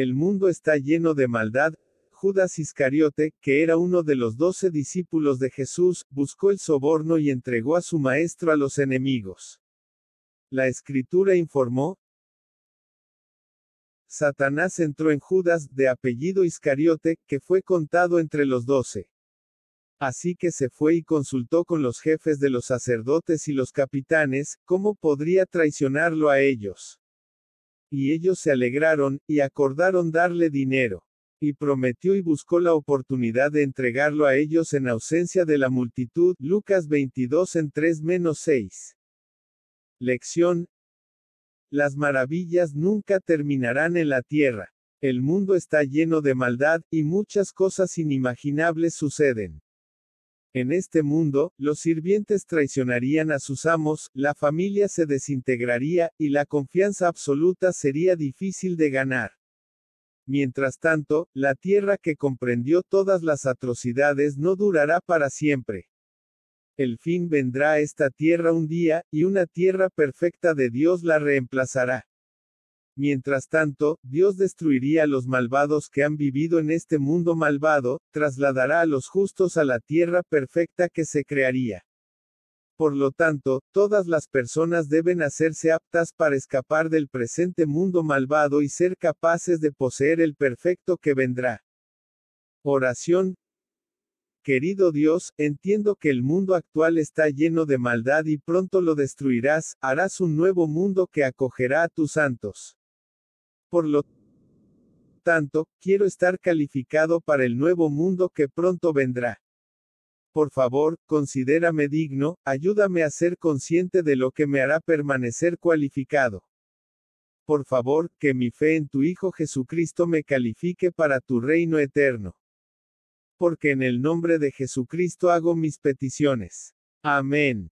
El mundo está lleno de maldad. Judas Iscariote, que era uno de los doce discípulos de Jesús, buscó el soborno y entregó a su maestro a los enemigos. La escritura informó, Satanás entró en Judas, de apellido Iscariote, que fue contado entre los doce. Así que se fue y consultó con los jefes de los sacerdotes y los capitanes, cómo podría traicionarlo a ellos. Y ellos se alegraron, y acordaron darle dinero. Y prometió y buscó la oportunidad de entregarlo a ellos en ausencia de la multitud. Lucas 22 en 3 6. Lección. Las maravillas nunca terminarán en la tierra. El mundo está lleno de maldad, y muchas cosas inimaginables suceden. En este mundo, los sirvientes traicionarían a sus amos, la familia se desintegraría, y la confianza absoluta sería difícil de ganar. Mientras tanto, la tierra que comprendió todas las atrocidades no durará para siempre. El fin vendrá a esta tierra un día, y una tierra perfecta de Dios la reemplazará. Mientras tanto, Dios destruiría a los malvados que han vivido en este mundo malvado, trasladará a los justos a la tierra perfecta que se crearía. Por lo tanto, todas las personas deben hacerse aptas para escapar del presente mundo malvado y ser capaces de poseer el perfecto que vendrá. Oración. Querido Dios, entiendo que el mundo actual está lleno de maldad y pronto lo destruirás, harás un nuevo mundo que acogerá a tus santos. Por lo tanto, quiero estar calificado para el nuevo mundo que pronto vendrá. Por favor, considérame digno, ayúdame a ser consciente de lo que me hará permanecer cualificado. Por favor, que mi fe en tu Hijo Jesucristo me califique para tu reino eterno. Porque en el nombre de Jesucristo hago mis peticiones. Amén.